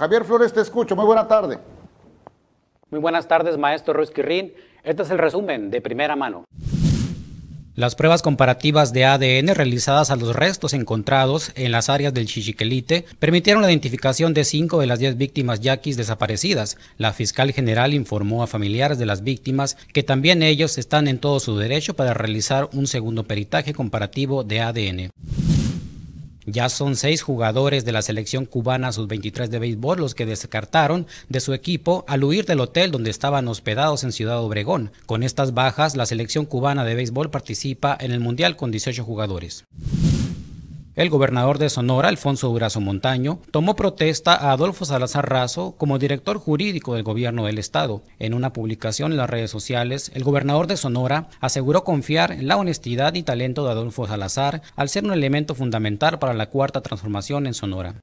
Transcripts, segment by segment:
Javier Flores, te escucho. Muy buena tarde. Muy buenas tardes, maestro Ruiz Quirrín. Este es el resumen de primera mano. Las pruebas comparativas de ADN realizadas a los restos encontrados en las áreas del Chichiquelite permitieron la identificación de cinco de las 10 víctimas yaquis desaparecidas. La fiscal general informó a familiares de las víctimas que también ellos están en todo su derecho para realizar un segundo peritaje comparativo de ADN. Ya son seis jugadores de la selección cubana sub-23 de béisbol los que descartaron de su equipo al huir del hotel donde estaban hospedados en Ciudad Obregón. Con estas bajas, la selección cubana de béisbol participa en el Mundial con 18 jugadores. El gobernador de Sonora, Alfonso Durazo Montaño, tomó protesta a Adolfo Salazar Razo como director jurídico del gobierno del estado. En una publicación en las redes sociales, el gobernador de Sonora aseguró confiar en la honestidad y talento de Adolfo Salazar al ser un elemento fundamental para la cuarta transformación en Sonora.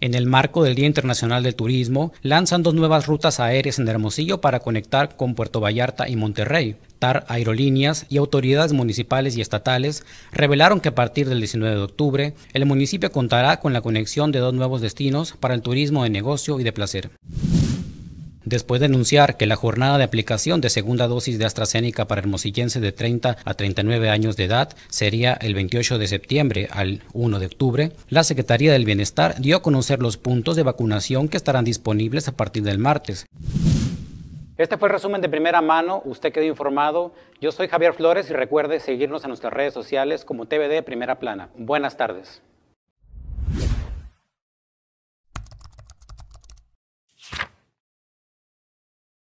En el marco del Día Internacional del Turismo, lanzan dos nuevas rutas aéreas en Hermosillo para conectar con Puerto Vallarta y Monterrey. TAR Aerolíneas y autoridades municipales y estatales revelaron que a partir del 19 de octubre el municipio contará con la conexión de dos nuevos destinos para el turismo de negocio y de placer. Después de anunciar que la jornada de aplicación de segunda dosis de AstraZeneca para hermosillenses de 30 a 39 años de edad sería el 28 de septiembre al 1 de octubre, la Secretaría del Bienestar dio a conocer los puntos de vacunación que estarán disponibles a partir del martes. Este fue el resumen de primera mano, usted quedó informado. Yo soy Javier Flores y recuerde seguirnos en nuestras redes sociales como TVD Primera Plana. Buenas tardes.